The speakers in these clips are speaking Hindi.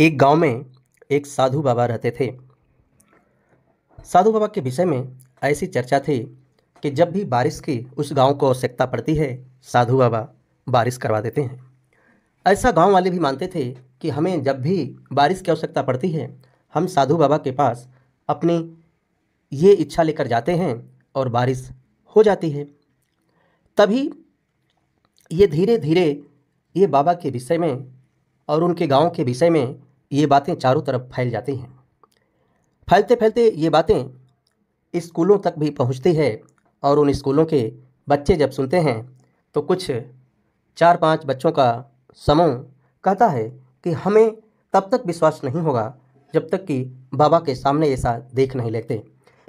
एक गांव में एक साधु बाबा रहते थे साधु बाबा के विषय में ऐसी चर्चा थी कि जब भी बारिश की उस गांव को आवश्यकता पड़ती है साधु बाबा बारिश करवा देते हैं ऐसा गांव वाले भी मानते थे कि हमें जब भी बारिश की आवश्यकता पड़ती है हम साधु बाबा के पास अपनी ये इच्छा लेकर जाते हैं और बारिश हो जाती है तभी ये धीरे धीरे ये बाबा के विषय में और उनके गाँव के विषय में ये बातें चारों तरफ फैल जाती हैं फैलते फैलते ये बातें स्कूलों तक भी पहुंचती है और उन स्कूलों के बच्चे जब सुनते हैं तो कुछ चार पांच बच्चों का समूह कहता है कि हमें तब तक विश्वास नहीं होगा जब तक कि बाबा के सामने ऐसा देख नहीं लेते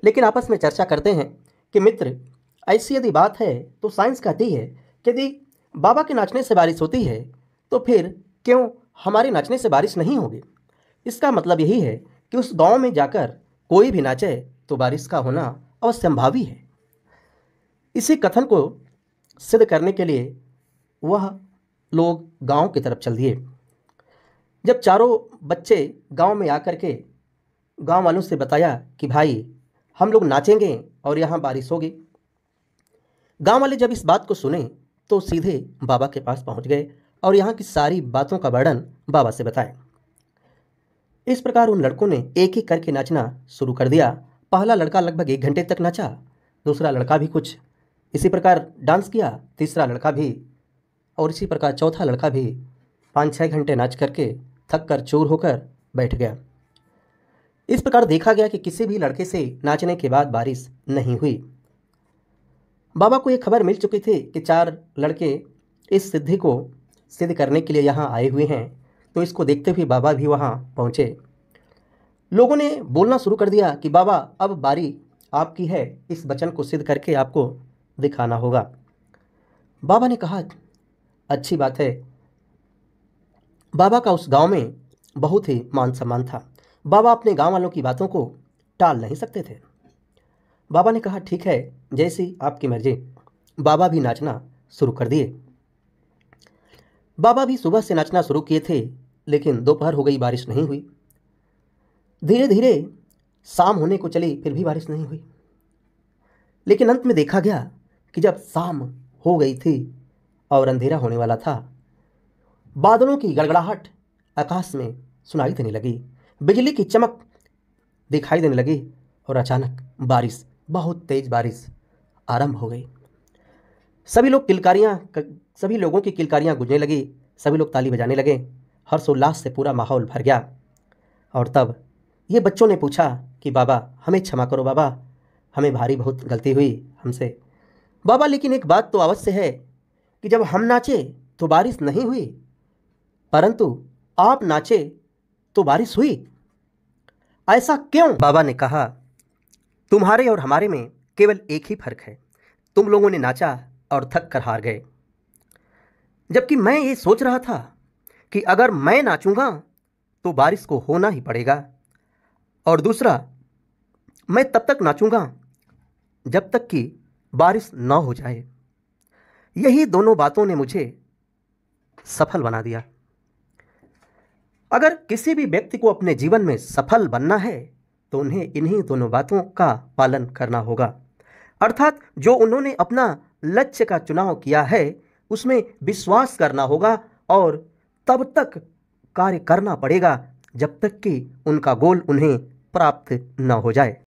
लेकिन आपस में चर्चा करते हैं कि मित्र ऐसी यदि बात है तो साइंस कहती है कि यदि बाबा के नाचने से बारिश होती है तो फिर क्यों हमारे नाचने से बारिश नहीं होगी इसका मतलब यही है कि उस गांव में जाकर कोई भी नाचे तो बारिश का होना अवश्यंभावी है इसी कथन को सिद्ध करने के लिए वह लोग गांव की तरफ चल दिए जब चारों बच्चे गांव में आकर के गांव वालों से बताया कि भाई हम लोग नाचेंगे और यहाँ बारिश होगी गांव वाले जब इस बात को सुने तो सीधे बाबा के पास पहुँच गए और यहाँ की सारी बातों का वर्णन बाबा से बताएं इस प्रकार उन लड़कों ने एक ही करके नाचना शुरू कर दिया पहला लड़का लगभग एक घंटे तक नाचा दूसरा लड़का भी कुछ इसी प्रकार डांस किया तीसरा लड़का भी और इसी प्रकार चौथा लड़का भी पाँच छः घंटे नाच करके थक कर चूर होकर बैठ गया इस प्रकार देखा गया कि किसी भी लड़के से नाचने के बाद बारिश नहीं हुई बाबा को ये खबर मिल चुकी थी कि चार लड़के इस सिद्धि को सिद्ध करने के लिए यहाँ आए हुए हैं तो इसको देखते हुए बाबा भी वहाँ पहुँचे लोगों ने बोलना शुरू कर दिया कि बाबा अब बारी आपकी है इस वचन को सिद्ध करके आपको दिखाना होगा बाबा ने कहा अच्छी बात है बाबा का उस गांव में बहुत ही मान सम्मान था बाबा अपने गांव वालों की बातों को टाल नहीं सकते थे बाबा ने कहा ठीक है जैसी आपकी मर्जी बाबा भी नाचना शुरू कर दिए बाबा भी सुबह से नाचना शुरू किए थे लेकिन दोपहर हो गई बारिश नहीं हुई धीरे धीरे शाम होने को चली फिर भी बारिश नहीं हुई लेकिन अंत में देखा गया कि जब शाम हो गई थी और अंधेरा होने वाला था बादलों की गड़गड़ाहट आकाश में सुनाई देने लगी बिजली की चमक दिखाई देने लगी और अचानक बारिश बहुत तेज़ बारिश आरंभ हो गई सभी लोग किलकारियाँ सभी लोगों की किलकारियाँ गुजने लगी सभी लोग ताली बजाने लगे हर्षोल्लास से पूरा माहौल भर गया और तब ये बच्चों ने पूछा कि बाबा हमें क्षमा करो बाबा हमें भारी बहुत गलती हुई हमसे बाबा लेकिन एक बात तो अवश्य है कि जब हम नाचे तो बारिश नहीं हुई परंतु आप नाचे तो बारिश हुई ऐसा क्यों बाबा ने कहा तुम्हारे और हमारे में केवल एक ही फर्क है तुम लोगों ने नाचा और थक कर हार गए जबकि मैं ये सोच रहा था कि अगर मैं नाचूंगा तो बारिश को होना ही पड़ेगा और दूसरा मैं तब तक नाचूंगा जब तक कि बारिश ना हो जाए यही दोनों बातों ने मुझे सफल बना दिया अगर किसी भी व्यक्ति को अपने जीवन में सफल बनना है तो उन्हें इन्हीं दोनों बातों का पालन करना होगा अर्थात जो उन्होंने अपना लक्ष्य का चुनाव किया है उसमें विश्वास करना होगा और तब तक कार्य करना पड़ेगा जब तक कि उनका गोल उन्हें प्राप्त न हो जाए